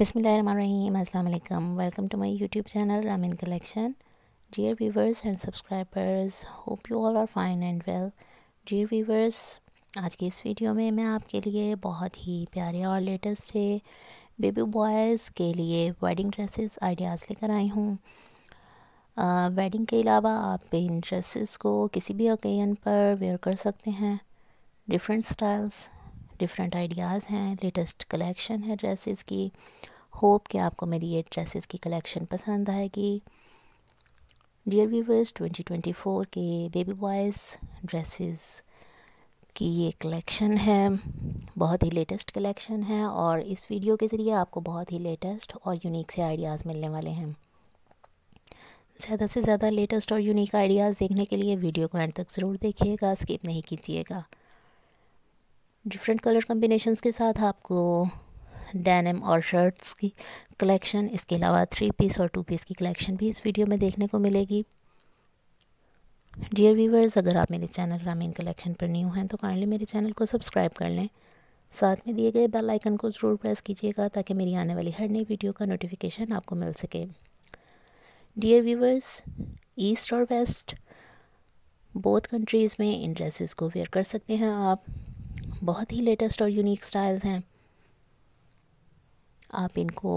बिसमीम welcome to my YouTube channel Rameen collection dear viewers and subscribers hope you all are fine and well dear viewers आज की इस video में मैं आपके लिए बहुत ही प्यारे और लेटेस्ट से बेबी बॉयज़ के लिए वेडिंग ड्रेसेस आइडियाज़ लेकर आई हूँ वेडिंग के अलावा आप इन ड्रेसेस को किसी भी ओकेजन पर वेयर कर सकते हैं डिफरेंट स्टाइल्स डिफरेंट आइडियाज़ हैं लेटेस्ट कलेक्शन है ड्रेसेस की होप कि आपको मेरी ये ड्रेसेस की कलेक्शन पसंद आएगी डियर व्यूवर्स 2024 के बेबी बॉयज़ ड्रेसेस की ये कलेक्शन है बहुत ही लेटेस्ट कलेक्शन है और इस वीडियो के ज़रिए आपको बहुत ही लेटेस्ट और यूनिक से आइडियाज़ मिलने वाले हैं ज़्यादा से ज़्यादा लेटेस्ट और यूनिक आइडियाज़ देखने के लिए वीडियो को एंड तक ज़रूर देखिएगा स्किप नहीं कीजिएगा डिफरेंट कलर कम्बिनेशन के साथ आपको डैनम और शर्ट्स की कलेक्शन इसके अलावा थ्री पीस और टू पीस की कलेक्शन भी इस वीडियो में देखने को मिलेगी डियर व्यूवर्स अगर आप मेरे चैनल ग्रामीण कलेक्शन पर न्यू हैं तो काइंडली मेरे चैनल को सब्सक्राइब कर लें साथ में दिए गए बेल आइकन को ज़रूर प्रेस कीजिएगा ताकि मेरी आने वाली हर नई वीडियो का नोटिफिकेशन आपको मिल सके डियर व्यूवर्स ईस्ट और वेस्ट बोथ कंट्रीज़ में इन ड्रेसेस को वेयर कर सकते हैं आप बहुत ही लेटेस्ट और यूनिक स्टाइल्स हैं आप इनको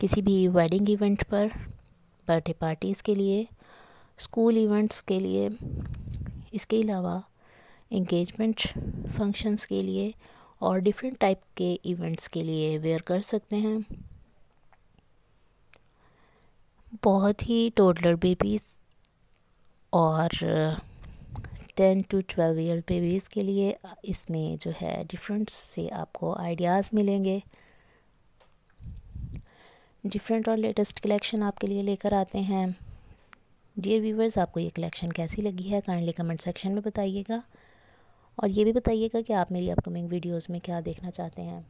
किसी भी वेडिंग इवेंट पर बर्थडे पार्टीज़ के लिए स्कूल इवेंट्स के लिए इसके अलावा इंगेजमेंट फंक्शंस के लिए और डिफरेंट टाइप के इवेंट्स के लिए वेयर कर सकते हैं बहुत ही टोडलर बेबीज़ और ten to twelve year babies के लिए इसमें जो है डिफरेंट से आपको आइडियाज़ मिलेंगे डिफरेंट और लेटेस्ट कलेक्शन आपके लिए लेकर आते हैं डियर व्यूवर्स आपको ये कलेक्शन कैसी लगी है काइंडली कमेंट सेक्शन में बताइएगा और ये भी बताइएगा कि आप मेरी अपकमिंग वीडियोस में क्या देखना चाहते हैं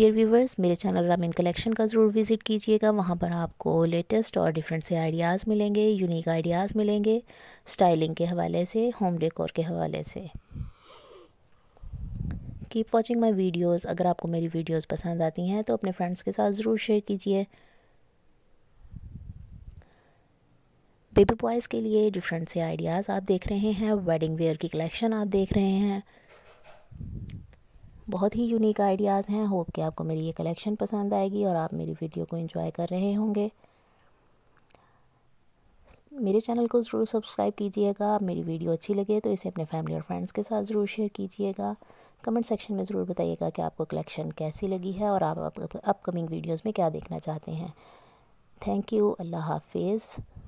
डियर व्यूवर्स मेरे चैनल रामीन कलेक्शन का ज़रूर विज़िट कीजिएगा वहाँ पर आपको लेटेस्ट और डिफरेंट से आइडियाज़ मिलेंगे यूनिक आइडियाज़ मिलेंगे स्टाइलिंग के हवाले से होम डेकोर के हवाले से कीप वॉचिंग माई वीडियोज़ अगर आपको मेरी वीडियोज़ पसंद आती हैं तो अपने फ्रेंड्स के साथ ज़रूर शेयर कीजिए बेबी बॉयज़ के लिए डिफरेंट से आइडियाज़ आप देख रहे हैं वेडिंग वेयर की कलेक्शन आप देख रहे हैं बहुत ही यूनिक आइडियाज़ हैं होप कि आपको मेरी ये कलेक्शन पसंद आएगी और आप मेरी वीडियो को एंजॉय कर रहे होंगे मेरे चैनल को ज़रूर सब्सक्राइब कीजिएगा मेरी वीडियो अच्छी लगे तो इसे अपने फैमिली और फ्रेंड्स के साथ ज़रूर शेयर कीजिएगा कमेंट सेक्शन में ज़रूर बताइएगा कि आपको कलेक्शन कैसी लगी है और आप अपकमिंग वीडियोज़ में क्या देखना चाहते हैं थैंक यू अल्लाह हाफिज़